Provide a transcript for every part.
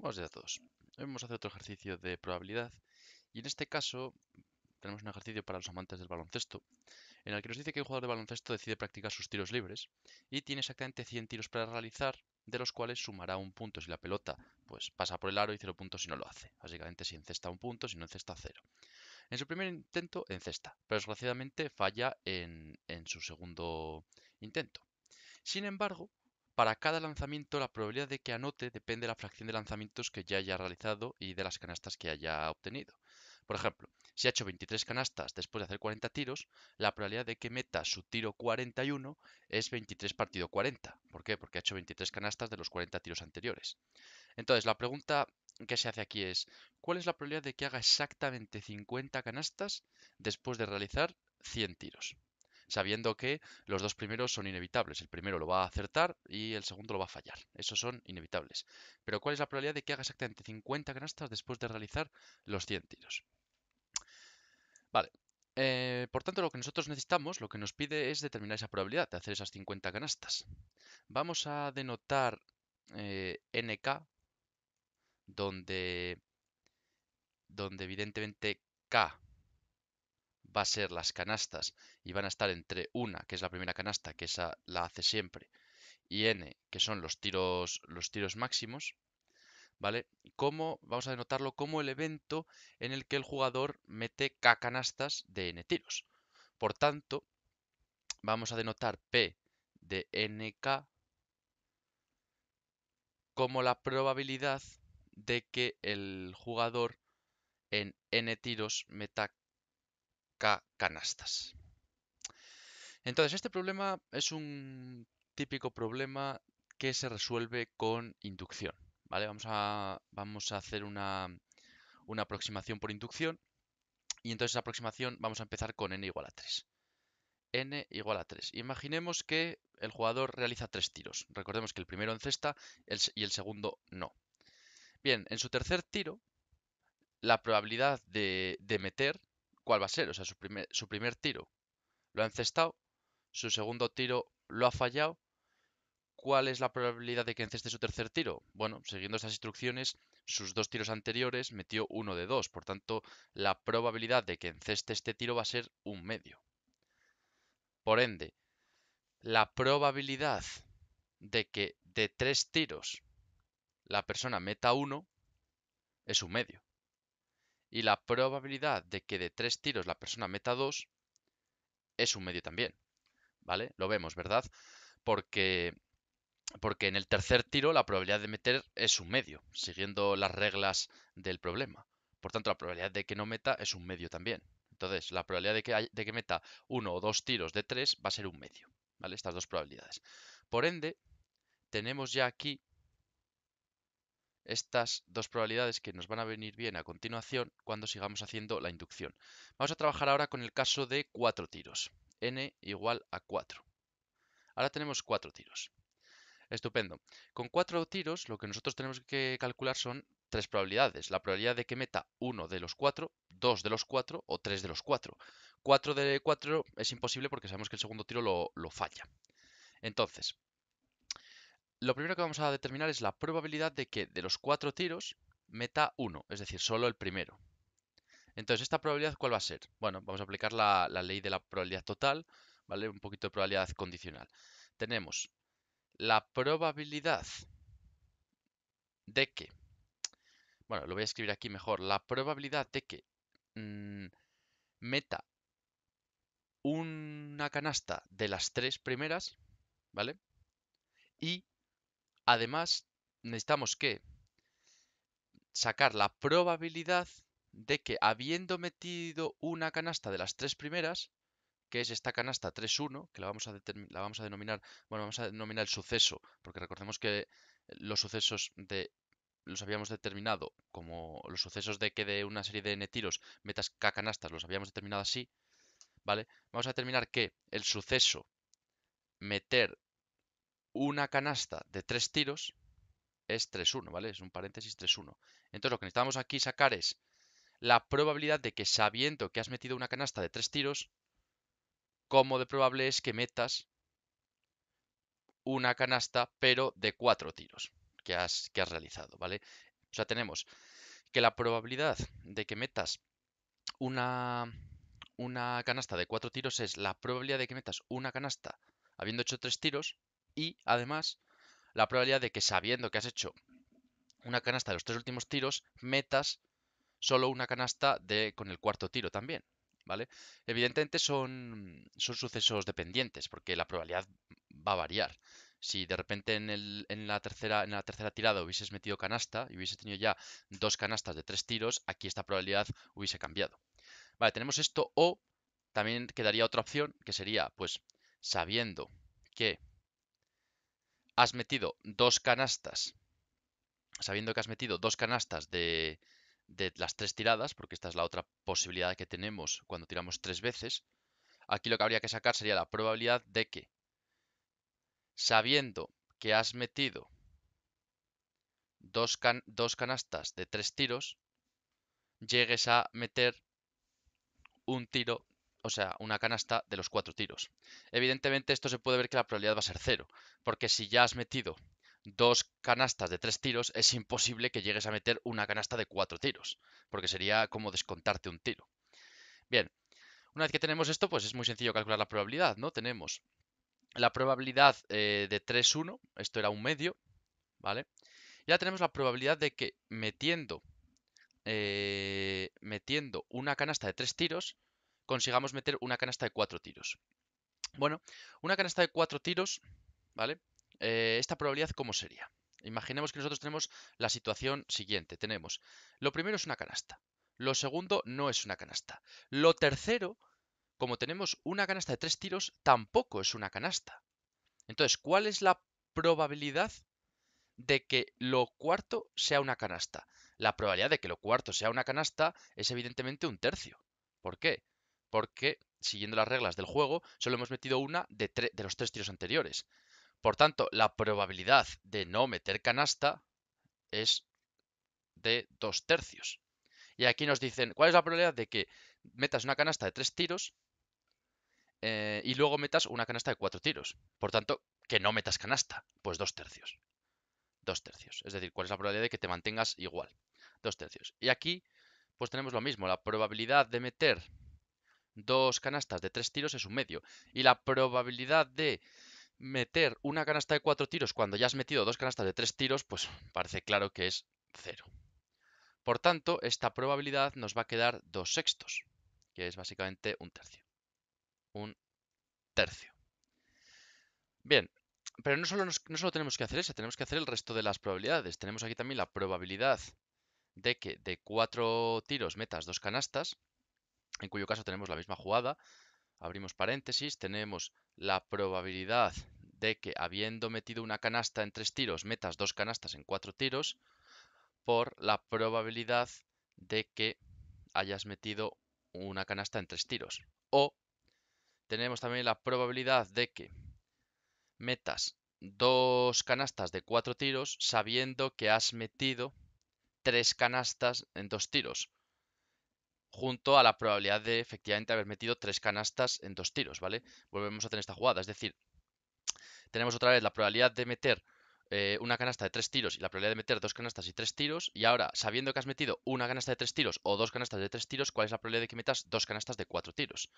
Buenos días a todos. vamos a hacer otro ejercicio de probabilidad y en este caso tenemos un ejercicio para los amantes del baloncesto en el que nos dice que un jugador de baloncesto decide practicar sus tiros libres y tiene exactamente 100 tiros para realizar de los cuales sumará un punto si la pelota pues, pasa por el aro y cero puntos si no lo hace. Básicamente si encesta un punto, si no encesta cero. En su primer intento encesta, pero desgraciadamente falla en su segundo intento. Sin embargo, para cada lanzamiento, la probabilidad de que anote depende de la fracción de lanzamientos que ya haya realizado y de las canastas que haya obtenido. Por ejemplo, si ha hecho 23 canastas después de hacer 40 tiros, la probabilidad de que meta su tiro 41 es 23 partido 40. ¿Por qué? Porque ha hecho 23 canastas de los 40 tiros anteriores. Entonces, la pregunta que se hace aquí es, ¿cuál es la probabilidad de que haga exactamente 50 canastas después de realizar 100 tiros? sabiendo que los dos primeros son inevitables. El primero lo va a acertar y el segundo lo va a fallar. Esos son inevitables. Pero ¿cuál es la probabilidad de que haga exactamente 50 canastas después de realizar los 100 tiros? Vale. Eh, por tanto, lo que nosotros necesitamos, lo que nos pide es determinar esa probabilidad de hacer esas 50 canastas. Vamos a denotar eh, NK, donde, donde evidentemente K va a ser las canastas y van a estar entre una, que es la primera canasta, que esa la hace siempre, y n, que son los tiros, los tiros máximos, ¿vale? cómo vamos a denotarlo como el evento en el que el jugador mete k canastas de n tiros. Por tanto, vamos a denotar p de nk como la probabilidad de que el jugador en n tiros meta canastas. Entonces, este problema es un típico problema que se resuelve con inducción. ¿vale? Vamos, a, vamos a hacer una, una aproximación por inducción. Y entonces esa aproximación vamos a empezar con n igual a 3. n igual a 3. Imaginemos que el jugador realiza tres tiros. Recordemos que el primero encesta y el segundo no. Bien, en su tercer tiro, la probabilidad de, de meter cuál va a ser. O sea, su primer, su primer tiro lo ha encestado, su segundo tiro lo ha fallado. ¿Cuál es la probabilidad de que enceste su tercer tiro? Bueno, siguiendo estas instrucciones, sus dos tiros anteriores metió uno de dos, por tanto, la probabilidad de que enceste este tiro va a ser un medio. Por ende, la probabilidad de que de tres tiros la persona meta uno es un medio y la probabilidad de que de tres tiros la persona meta dos es un medio también. ¿Vale? Lo vemos, ¿verdad? Porque, porque en el tercer tiro la probabilidad de meter es un medio, siguiendo las reglas del problema. Por tanto, la probabilidad de que no meta es un medio también. Entonces, la probabilidad de que, de que meta uno o dos tiros de tres va a ser un medio. ¿Vale? Estas dos probabilidades. Por ende, tenemos ya aquí estas dos probabilidades que nos van a venir bien a continuación cuando sigamos haciendo la inducción. Vamos a trabajar ahora con el caso de cuatro tiros, n igual a 4. Ahora tenemos cuatro tiros. Estupendo. Con cuatro tiros lo que nosotros tenemos que calcular son tres probabilidades. La probabilidad de que meta uno de los cuatro dos de los cuatro o tres de los cuatro 4 de 4 es imposible porque sabemos que el segundo tiro lo, lo falla. Entonces, lo primero que vamos a determinar es la probabilidad de que de los cuatro tiros meta uno, es decir, solo el primero. Entonces, ¿esta probabilidad cuál va a ser? Bueno, vamos a aplicar la, ley de la probabilidad total, ¿vale? Un poquito de probabilidad condicional. Tenemos la probabilidad de que, bueno, lo voy a escribir aquí mejor, la probabilidad de que mm, meta una canasta de las tres primeras, ¿vale? Y Además, necesitamos que sacar la probabilidad de que habiendo metido una canasta de las tres primeras, que es esta canasta 3-1, que la vamos, a la vamos a denominar, bueno, vamos a denominar el suceso, porque recordemos que los sucesos de los habíamos determinado como los sucesos de que de una serie de n tiros metas k canastas los habíamos determinado así, ¿vale? Vamos a determinar que el suceso meter una canasta de tres tiros es 3-1, ¿vale? Es un paréntesis 3-1. Entonces lo que necesitamos aquí sacar es la probabilidad de que sabiendo que has metido una canasta de tres tiros, cómo de probable es que metas una canasta, pero de cuatro tiros que has, que has realizado, ¿vale? O sea, tenemos que la probabilidad de que metas una, una canasta de cuatro tiros es la probabilidad de que metas una canasta habiendo hecho tres tiros y además la probabilidad de que sabiendo que has hecho una canasta de los tres últimos tiros, metas solo una canasta de, con el cuarto tiro también. ¿Vale? Evidentemente son, son sucesos dependientes, porque la probabilidad va a variar. Si de repente en, la tercera, en la tercera tirada hubieses metido canasta y hubiese tenido ya dos canastas de tres tiros, aquí esta probabilidad hubiese cambiado. Vale, tenemos esto o también quedaría otra opción que sería, pues, sabiendo que has metido dos canastas, sabiendo que has metido dos canastas de, las tres tiradas, porque esta es la otra posibilidad que tenemos cuando tiramos tres veces, aquí lo que habría que sacar sería la probabilidad de que, sabiendo que has metido dos, dos canastas de tres tiros, llegues a meter un tiro o sea, una canasta de los cuatro tiros. Evidentemente esto se puede ver que la probabilidad va a ser cero, porque si ya has metido dos canastas de tres tiros, es imposible que llegues a meter una canasta de cuatro tiros, porque sería como descontarte un tiro. Bien, una vez que tenemos esto, pues es muy sencillo calcular la probabilidad, ¿no? Tenemos la probabilidad eh, de 3-1, esto era un medio, ¿vale? Ya tenemos la probabilidad de que metiendo, eh, metiendo una canasta de tres tiros, consigamos meter una canasta de cuatro tiros. Bueno, una canasta de cuatro tiros, ¿vale? Eh, ¿Esta probabilidad cómo sería? Imaginemos que nosotros tenemos la situación siguiente. Tenemos, lo primero es una canasta, lo segundo no es una canasta, lo tercero, como tenemos una canasta de tres tiros, tampoco es una canasta. Entonces, ¿cuál es la probabilidad de que lo cuarto sea una canasta? La probabilidad de que lo cuarto sea una canasta es evidentemente un tercio. ¿Por qué? porque siguiendo las reglas del juego solo hemos metido una de, los tres tiros anteriores. Por tanto, la probabilidad de no meter canasta es de dos tercios. Y aquí nos dicen, ¿cuál es la probabilidad de que metas una canasta de tres tiros eh, y luego metas una canasta de cuatro tiros? Por tanto, que no metas canasta, pues dos tercios. Dos tercios. Es decir, ¿cuál es la probabilidad de que te mantengas igual? Dos tercios. Y aquí, pues tenemos lo mismo, la probabilidad de meter dos canastas de tres tiros es un medio. Y la probabilidad de meter una canasta de cuatro tiros cuando ya has metido dos canastas de tres tiros, pues parece claro que es cero. Por tanto, esta probabilidad nos va a quedar dos sextos, que es básicamente un tercio. Un tercio. Bien, pero no solo, no solo tenemos que hacer eso tenemos que hacer el resto de las probabilidades. Tenemos aquí también la probabilidad de que de cuatro tiros metas dos canastas, en cuyo caso tenemos la misma jugada. Abrimos paréntesis, tenemos la probabilidad de que habiendo metido una canasta en tres tiros, metas dos canastas en cuatro tiros, por la probabilidad de que hayas metido una canasta en tres tiros. O tenemos también la probabilidad de que metas dos canastas de cuatro tiros sabiendo que has metido tres canastas en dos tiros junto a la probabilidad de efectivamente haber metido tres canastas en dos tiros, ¿vale? Volvemos a tener esta jugada, es decir, tenemos otra vez la probabilidad de meter eh, una canasta de tres tiros y la probabilidad de meter dos canastas y tres tiros, y ahora, sabiendo que has metido una canasta de tres tiros o dos canastas de tres tiros, ¿cuál es la probabilidad de que metas dos canastas de cuatro tiros?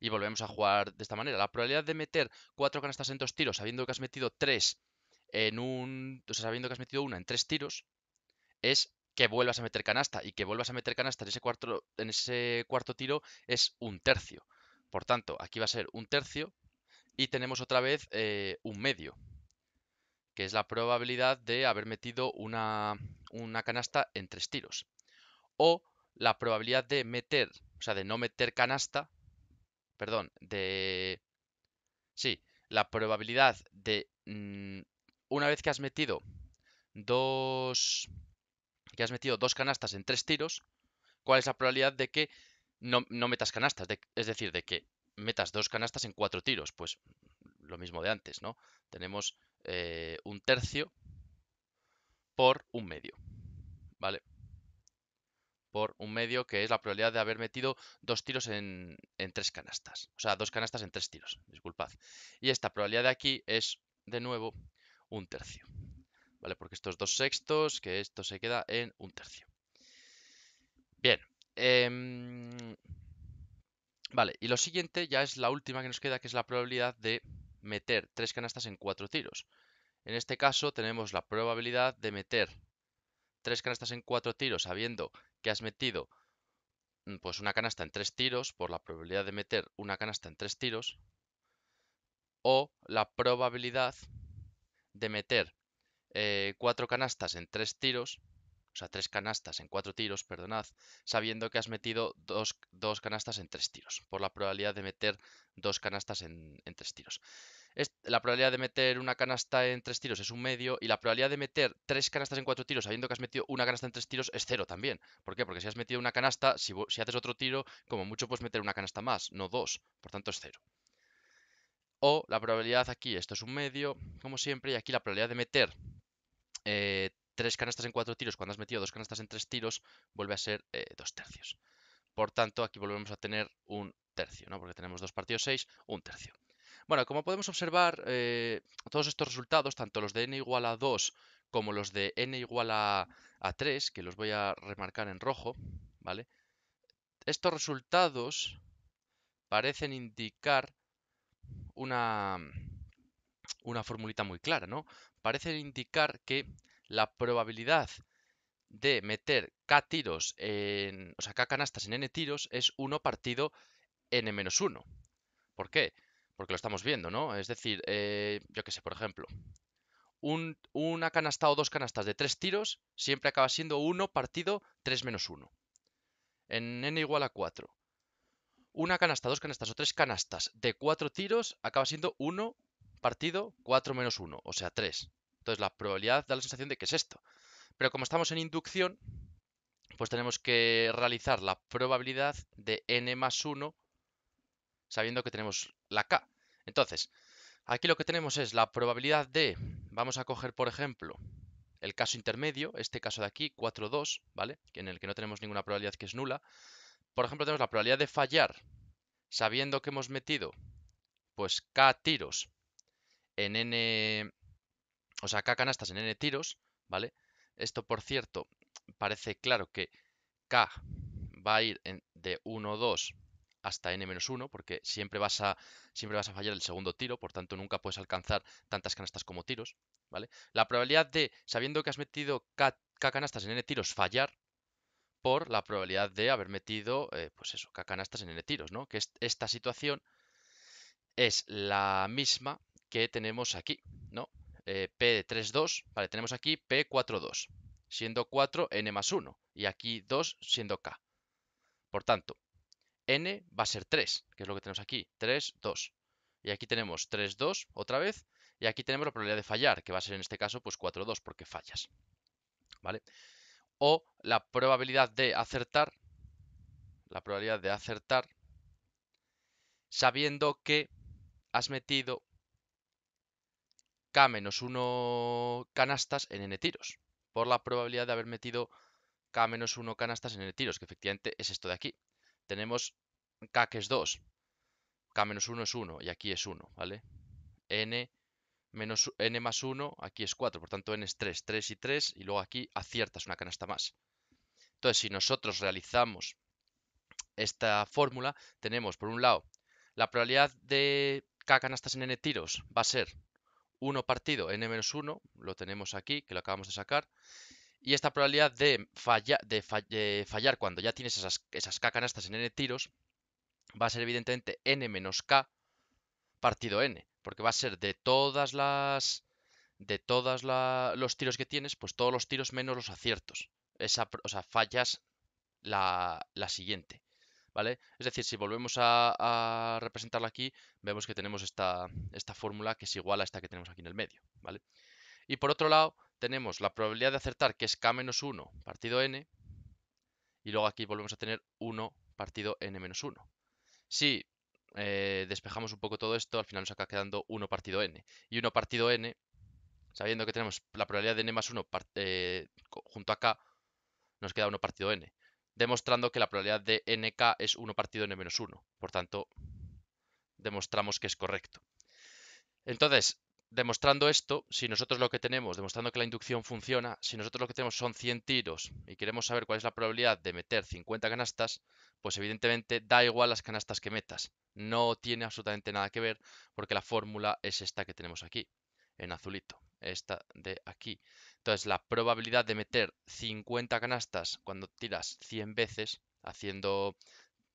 Y volvemos a jugar de esta manera. La probabilidad de meter cuatro canastas en dos tiros, sabiendo que has metido tres en un. O sea, sabiendo que has metido una en tres tiros, es que vuelvas a meter canasta y que vuelvas a meter canasta en ese cuarto, en ese cuarto tiro es un tercio. Por tanto, aquí va a ser un tercio y tenemos otra vez eh, un medio, que es la probabilidad de haber metido una, canasta en tres tiros. O la probabilidad de meter, o sea, de no meter canasta, perdón, de... Sí, la probabilidad de... Mm, una vez que has metido dos que has metido dos canastas en tres tiros, ¿cuál es la probabilidad de que no, metas canastas? es decir, de que metas dos canastas en cuatro tiros. Pues lo mismo de antes, ¿no? Tenemos eh, un tercio por un medio, ¿vale? Por un medio que es la probabilidad de haber metido dos tiros en tres canastas. O sea, dos canastas en tres tiros, disculpad. Y esta probabilidad de aquí es, de nuevo, un tercio. Porque estos dos sextos, que esto se queda en un tercio. Bien. Em, vale, y lo siguiente ya es la última que nos queda, que es la probabilidad de meter tres canastas en cuatro tiros. En este caso tenemos la probabilidad de meter tres canastas en cuatro tiros, sabiendo que has metido mm, pues una canasta en tres tiros, por la probabilidad de meter una canasta en tres tiros, o la probabilidad de meter eh, cuatro canastas en tres tiros, o sea, tres canastas en cuatro tiros, perdonad, sabiendo que has metido dos, canastas en tres tiros, por la probabilidad de meter dos canastas en, tres tiros. la probabilidad de meter una canasta en tres tiros es un medio, y la probabilidad de meter tres canastas en cuatro tiros, sabiendo que has metido una canasta en tres tiros, es cero también. ¿Por qué? Porque si has metido una canasta, si, si haces otro tiro, como mucho puedes meter una canasta más, no dos, por tanto es cero. O la probabilidad aquí, esto es un medio, como siempre, y aquí la probabilidad de meter eh, tres canastas en cuatro tiros, cuando has metido dos canastas en tres tiros, vuelve a ser eh, dos tercios. Por tanto, aquí volvemos a tener un tercio, ¿no? Porque tenemos dos partidos seis, un tercio. Bueno, como podemos observar, eh, todos estos resultados, tanto los de n igual a 2 como los de n igual a, 3, que los voy a remarcar en rojo, ¿vale? Estos resultados parecen indicar una, una formulita muy clara, ¿no? Parece indicar que la probabilidad de meter k tiros en, o sea, k canastas en n tiros es 1 partido n-1. ¿Por qué? Porque lo estamos viendo, ¿no? Es decir, eh, yo qué sé, por ejemplo, una canasta o dos canastas de tres tiros siempre acaba siendo 1 partido 3 menos 1. En n igual a 4. Una canasta, dos canastas o tres canastas de 4 tiros acaba siendo 1 partido, 4 menos 1, o sea 3. Entonces la probabilidad da la sensación de que es esto. Pero como estamos en inducción, pues tenemos que realizar la probabilidad de n más 1 sabiendo que tenemos la k. Entonces, aquí lo que tenemos es la probabilidad de, vamos a coger por ejemplo, el caso intermedio, este caso de aquí, 4, 2, ¿vale? En el que no tenemos ninguna probabilidad que es nula. Por ejemplo, tenemos la probabilidad de fallar sabiendo que hemos metido pues k tiros en n, o sea, k canastas en n tiros, ¿vale? Esto, por cierto, parece claro que k va a ir de 1, 2 hasta n-1, porque siempre vas, a, siempre vas a fallar el segundo tiro, por tanto nunca puedes alcanzar tantas canastas como tiros, ¿vale? La probabilidad de, sabiendo que has metido k, canastas en n tiros, fallar, por la probabilidad de haber metido, eh, pues eso, k canastas en n tiros, ¿no? Que esta situación es la misma que tenemos aquí, ¿no? Eh, P de 3, 2, vale, tenemos aquí P 4, 2, siendo 4 N más 1, y aquí 2 siendo K. Por tanto, N va a ser 3, que es lo que tenemos aquí, 3, 2. Y aquí tenemos 3, 2 otra vez, y aquí tenemos la probabilidad de fallar, que va a ser en este caso pues 4, 2, porque fallas. ¿Vale? O la probabilidad de acertar, la probabilidad de acertar, sabiendo que has metido K menos 1 canastas en N tiros. Por la probabilidad de haber metido K menos 1 canastas en N tiros, que efectivamente es esto de aquí. Tenemos K que es 2. K menos 1 es 1 y aquí es 1, ¿vale? N n más 1, aquí es 4, por tanto n es 3, 3 y 3, y luego aquí aciertas una canasta más. Entonces, si nosotros realizamos esta fórmula, tenemos por un lado la probabilidad de k canastas en n tiros va a ser 1 partido n-1, lo tenemos aquí, que lo acabamos de sacar, y esta probabilidad de, de, fallar cuando ya tienes esas, esas k canastas en n tiros va a ser evidentemente n-k partido n, porque va a ser de todas las de todos los tiros que tienes, pues todos los tiros menos los aciertos. Esa, o sea, fallas la, la siguiente. ¿vale? Es decir, si volvemos a, representarla aquí, vemos que tenemos esta, fórmula que es igual a esta que tenemos aquí en el medio, ¿vale? Y por otro lado, tenemos la probabilidad de acertar, que es k menos 1 partido n, y luego aquí volvemos a tener 1 partido n menos 1. Si eh, despejamos un poco todo esto, al final nos acaba quedando 1 partido n. Y 1 partido n, sabiendo que tenemos la probabilidad de n más 1 eh, junto a k, nos queda 1 partido n demostrando que la probabilidad de nk es 1 partido n 1. Por tanto, demostramos que es correcto. Entonces, demostrando esto, si nosotros lo que tenemos, demostrando que la inducción funciona, si nosotros lo que tenemos son 100 tiros y queremos saber cuál es la probabilidad de meter 50 canastas, pues evidentemente da igual las canastas que metas. No tiene absolutamente nada que ver porque la fórmula es esta que tenemos aquí, en azulito, esta de aquí. Entonces, la probabilidad de meter 50 canastas cuando tiras 100 veces, haciendo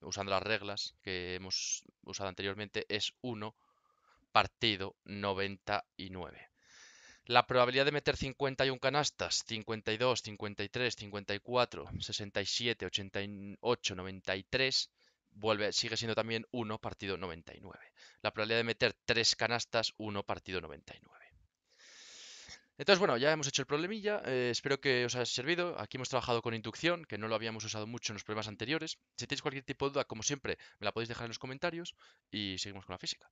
usando las reglas que hemos usado anteriormente, es 1 partido 99. La probabilidad de meter 51 canastas, 52, 53, 54, 67, 88, 93, vuelve, sigue siendo también 1 partido 99. La probabilidad de meter 3 canastas, 1 partido 99. Entonces, bueno, ya hemos hecho el problemilla, eh, espero que os haya servido. Aquí hemos trabajado con inducción, que no lo habíamos usado mucho en los problemas anteriores. Si tenéis cualquier tipo de duda, como siempre, me la podéis dejar en los comentarios y seguimos con la física.